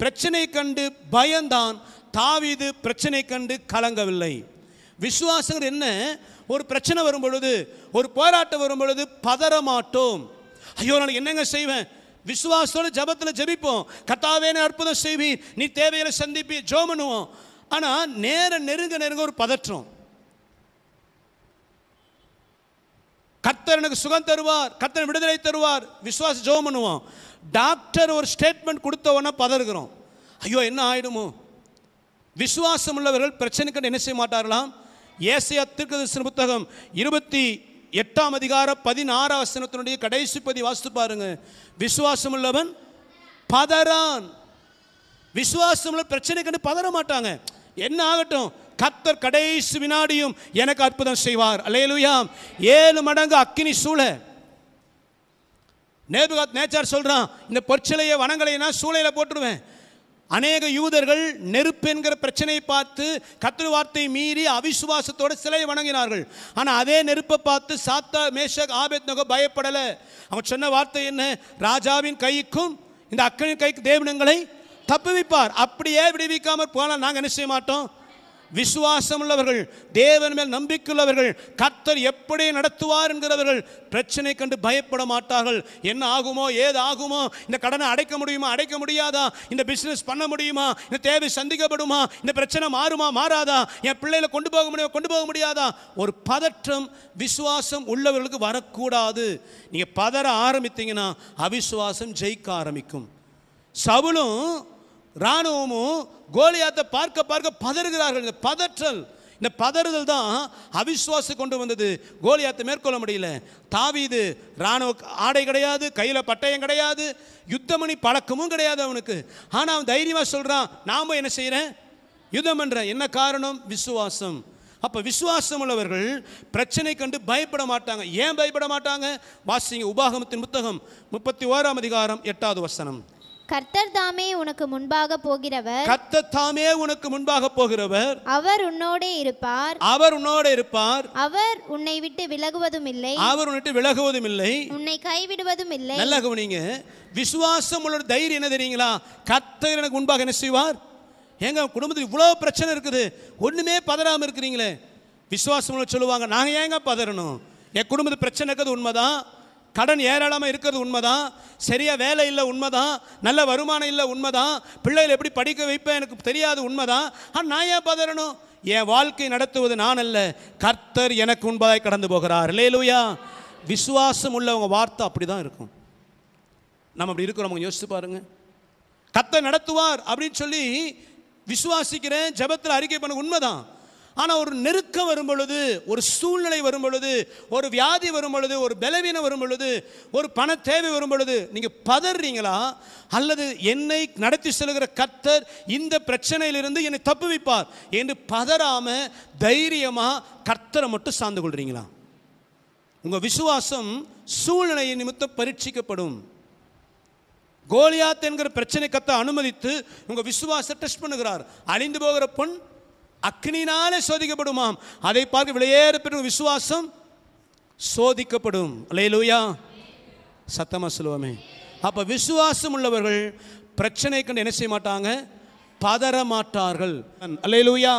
பிரச்சனை கண்டு பயந்தான் தாவிது பிரச்சனை கண்டு கலங்கவில்லை விசுவாசங்கள் என்ன ஒரு பிரச்சனை வரும் பொழுது ஒரு போராட்டம் வரும் பொழுது பதற மாட்டோம் ஐயோ நான் என்னங்க செய்வேன் விசுவாசோட ஜபத்தில் ஜபிப்போம் கத்தாவே அற்புதம் செய்வீர் நீ தேவையில சந்திப்பி ஜோமனுவோம் ஆனால் நேர நெருங்க நெருங்க ஒரு பதற்றம் கத்தர் எனக்கு சுகம் தருவார் கத்தர் விடுதலை தருவார் விசுவாசி ஜோம் பண்ணுவோம் டாக்டர் ஒரு ஸ்டேட்மெண்ட் கொடுத்த உடனே பதறுகிறோம் ஐயோ என்ன ஆயிடுமோ விசுவாசம் உள்ளவர்கள் பிரச்சனைக்கு என்ன செய்ய மாட்டார்களாம் ஏசையா திருக்கதர்சன புத்தகம் இருபத்தி எட்டாம் அதிகார பதினாறாம் வசனத்தினுடைய கடைசி பதி வாசித்து பாருங்க விசுவாசம் உள்ளவன் பதறான் விசுவாசம் உள்ள பிரச்சனை கண்டு பதற மாட்டாங்க என்ன ஆகட்டும் கத்தர் கடைசி வினாடியும் எனக்கு அற்புதம் செய்வார் அலையலுயா ஏழு மடங்கு அக்கினி சூழ நேபுகாத் நேச்சார் சொல்கிறான் இந்த பொற்சிலையை நான் சூளையில் போட்டுடுவேன் அநேக யூதர்கள் நெருப்பு என்கிற பிரச்சனையை பார்த்து கத்திர வார்த்தை மீறி அவிசுவாசத்தோடு சிலையை வணங்கினார்கள் ஆனால் அதே நெருப்பை பார்த்து சாத்தா மேஷக் ஆபேத் நகோ பயப்படலை அவன் சொன்ன வார்த்தை என்ன ராஜாவின் கைக்கும் இந்த அக்கனின் கைக்கு தேவனங்களை தப்புவிப்பார் அப்படியே விடுவிக்காமல் போனால் நாங்கள் என்ன செய்ய மாட்டோம் விசுவாசம் உள்ளவர்கள் தேவன் மேல் நம்பிக்கையுள்ளவர்கள் கர்த்தர் எப்படி நடத்துவார் என்கிறவர்கள் பிரச்சனை கண்டு பயப்பட மாட்டார்கள் என்ன ஆகுமோ ஏது ஆகுமோ இந்த கடனை அடைக்க முடியுமா அடைக்க முடியாதா இந்த பிஸ்னஸ் பண்ண முடியுமா இந்த தேவை சந்திக்கப்படுமா இந்த பிரச்சனை மாறுமா மாறாதா என் பிள்ளைகளை கொண்டு போக முடியுமா கொண்டு போக முடியாதா ஒரு பதற்றம் விசுவாசம் உள்ளவர்களுக்கு வரக்கூடாது நீங்கள் பதற ஆரம்பித்தீங்கன்னா அவிசுவாசம் ஜெயிக்க ஆரம்பிக்கும் சவுலும் இராணுவமும் கோலியாத்தை பார்க்க பார்க்க பதறுகிறார்கள் பதற்றல் இந்த பதறுதல் தான் அவிஸ்வாசம் கொண்டு வந்தது கோலியாத்தை மேற்கொள்ள முடியல தாவிது இராணுவ ஆடை கிடையாது கையில் பட்டயம் கிடையாது யுத்தமணி பழக்கமும் கிடையாது அவனுக்கு ஆனால் அவன் தைரியமாக சொல்கிறான் நாம் என்ன செய்கிறேன் யுத்தம் பண்ணுறேன் என்ன காரணம் விசுவாசம் அப்போ விசுவாசம் உள்ளவர்கள் பிரச்சனை கண்டு பயப்பட மாட்டாங்க ஏன் பயப்பட மாட்டாங்க வாசிங்க உபாகமத்தின் புத்தகம் முப்பத்தி ஓராம் அதிகாரம் எட்டாவது வசனம் கர்த்தர் தாமே உனக்கு முன்பாக போகிறவர் கர்த்தர் தாமே உனக்கு முன்பாக போகிறவர் அவர் உன்னோடே இருப்பார் அவர் உன்னோட இருப்பார் அவர் உன்னை விட்டு விலகுவதும் இல்லை அவர் உன்னை விட்டு விலகுவதும் இல்லை உன்னை கைவிடுவதும் இல்லை நல்லா கவனிங்க விசுவாசம் உள்ள தைரியம் என்ன தெரியுங்களா கர்த்தர் எனக்கு முன்பாக என்ன செய்வார் எங்க குடும்பத்தில் இவ்வளோ பிரச்சனை இருக்குது ஒண்ணுமே பதறாம இருக்கிறீங்களே விசுவாசம் சொல்லுவாங்க நாங்கள் ஏங்க பதறணும் என் குடும்பத்து பிரச்சனை இருக்கிறது உண்மைதான் கடன் ஏராளமாக இருக்கிறது உண்மைதான் சரியாக வேலை இல்லை உண்மைதான் நல்ல வருமானம் இல்லை உண்மைதான் பிள்ளைகள் எப்படி படிக்க வைப்பேன் எனக்கு தெரியாது உண்மைதான் ஆனால் நான் ஏன் பதறணும் என் வாழ்க்கை நடத்துவது நான் அல்ல கர்த்தர் எனக்கு உண்பதாய் கடந்து போகிறார் இல்லையிலூயா விசுவாசம் உள்ளவங்க வார்த்தை அப்படி தான் இருக்கும் நம்ம அப்படி இருக்கிறவங்க யோசித்து பாருங்கள் கத்தை நடத்துவார் அப்படின்னு சொல்லி விசுவாசிக்கிறேன் ஜபத்தில் அறிக்கை பண்ண உண்மைதான் ஆனால் ஒரு நெருக்கம் வரும் பொழுது ஒரு சூழ்நிலை வரும் பொழுது ஒரு வியாதி வரும் பொழுது ஒரு பலவீனம் வரும் பொழுது ஒரு பண தேவை வரும் பொழுது நீங்கள் பதறீங்களா அல்லது என்னை நடத்தி செல்கிற கத்தர் இந்த பிரச்சனையிலிருந்து என்னை தப்பு வைப்பார் என்று பதறாமல் தைரியமாக கர்த்தரை மட்டும் சார்ந்து கொள்கிறீங்களா உங்கள் விசுவாசம் சூழ்நிலையை நிமித்தம் பரீட்சிக்கப்படும் கோலியாத் என்கிற பிரச்சனை கத்தை அனுமதித்து உங்கள் விசுவாச டெஸ்ட் பண்ணுகிறார் அழிந்து போகிற பொன் அக்னினாலே சோதிக்கப்படுமாம் அதை பார்க்க விளையேற விசுவாசம் சோதிக்கப்படும் லேலூயா சத்தமா சொல்லுவோமே அப்போ விசுவாசம் உள்ளவர்கள் பிரச்சனை கண்டு என்ன செய்ய மாட்டாங்க பதற மாட்டார்கள் அல்லையிலூயா